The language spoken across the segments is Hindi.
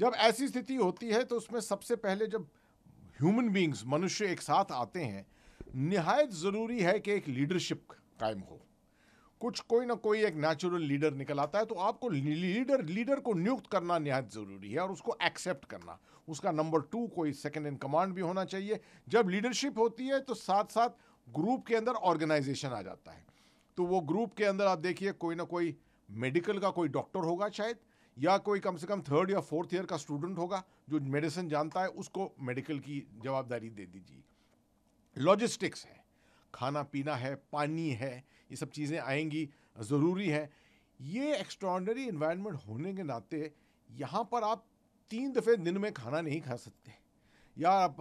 जब ऐसी स्थिति होती है तो उसमें सबसे पहले जब ह्यूमन बींग्स मनुष्य एक साथ आते हैं निहायत ज़रूरी है कि एक लीडरशिप कायम हो कुछ कोई ना कोई एक नेचुरल लीडर निकल आता है तो आपको लीडर लीडर को नियुक्त करना निहायत ज़रूरी है और उसको एक्सेप्ट करना उसका नंबर टू कोई सेकंड इन कमांड भी होना चाहिए जब लीडरशिप होती है तो साथ साथ ग्रुप के अंदर ऑर्गेनाइजेशन आ जाता है तो वो ग्रुप के अंदर आप देखिए कोई ना कोई मेडिकल का कोई डॉक्टर होगा शायद या कोई कम से कम थर्ड या फोर्थ ईयर का स्टूडेंट होगा जो मेडिसिन जानता है उसको मेडिकल की जवाबदारी दे दीजिए लॉजिस्टिक्स है खाना पीना है पानी है ये सब चीज़ें आएंगी ज़रूरी है ये एक्स्ट्रॉडनरी इन्वायरमेंट होने के नाते यहाँ पर आप तीन दफ़े दिन में खाना नहीं खा सकते या आप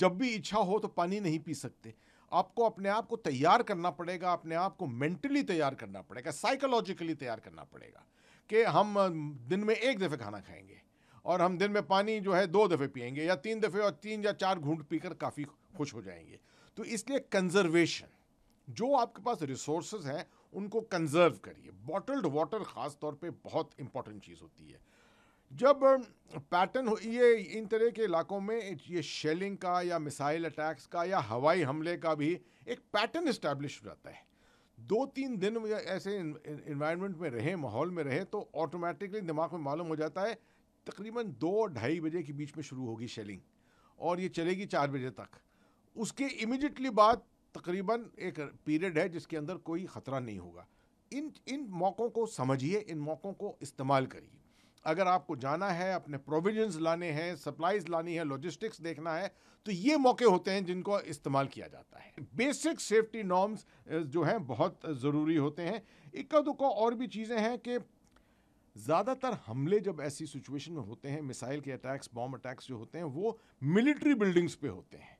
जब भी इच्छा हो तो पानी नहीं पी सकते आपको अपने आप को तैयार करना पड़ेगा अपने आप को मेंटली तैयार करना पड़ेगा साइकोलॉजिकली तैयार करना पड़ेगा कि हम दिन में एक दफ़े खाना खाएंगे और हम दिन में पानी जो है दो दफ़े पियेंगे या तीन दफ़े और तीन या चार घूंट पीकर काफ़ी खुश हो जाएंगे तो इसलिए कंजर्वेशन जो आपके पास रिसोर्स हैं उनको कंजर्व करिए बॉटल्ड वाटर ख़ास तौर पे बहुत इंपॉर्टेंट चीज़ होती है जब पैटर्न ये इन तरह के इलाकों में ये शेलिंग का या मिसाइल अटैक्स का या हवाई हमले का भी एक पैटर्न इस्टेब्लिश हो जाता है दो तीन दिन ऐसे इन्वायरमेंट में रहे माहौल में रहे तो ऑटोमेटिकली दिमाग में मालूम हो जाता है तकरीबन दो ढाई बजे के बीच में शुरू होगी शेलिंग और ये चलेगी चार बजे तक उसके इमिजिएटली बाद तकरीबन एक पीरियड है जिसके अंदर कोई ख़तरा नहीं होगा इन इन मौक़ों को समझिए इन मौक़ों को इस्तेमाल करिए अगर आपको जाना है अपने प्रोविजंस लाने हैं सप्लाईज लानी है लॉजिस्टिक्स देखना है तो ये मौके होते हैं जिनको इस्तेमाल किया जाता है बेसिक सेफ्टी नॉर्म्स जो हैं बहुत ज़रूरी होते हैं इक्का दुक्का और भी चीज़ें हैं कि ज़्यादातर हमले जब ऐसी सिचुएशन में होते हैं मिसाइल के अटैक्स बॉम्ब अटैक्स जो होते हैं वो मिलिट्री बिल्डिंग्स पे होते हैं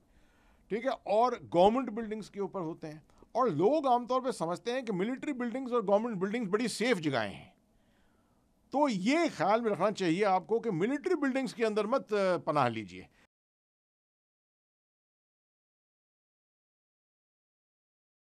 ठीक है और गवर्नमेंट बिल्डिंग्स के ऊपर होते हैं और लोग आमतौर पर समझते हैं कि मिलिट्री बिल्डिंग्स और गवर्नमेंट बिल्डिंग्स बड़ी सेफ जगहें हैं तो ये ख्याल में रखना चाहिए आपको कि मिलिट्री बिल्डिंग्स के अंदर मत पनाह लीजिए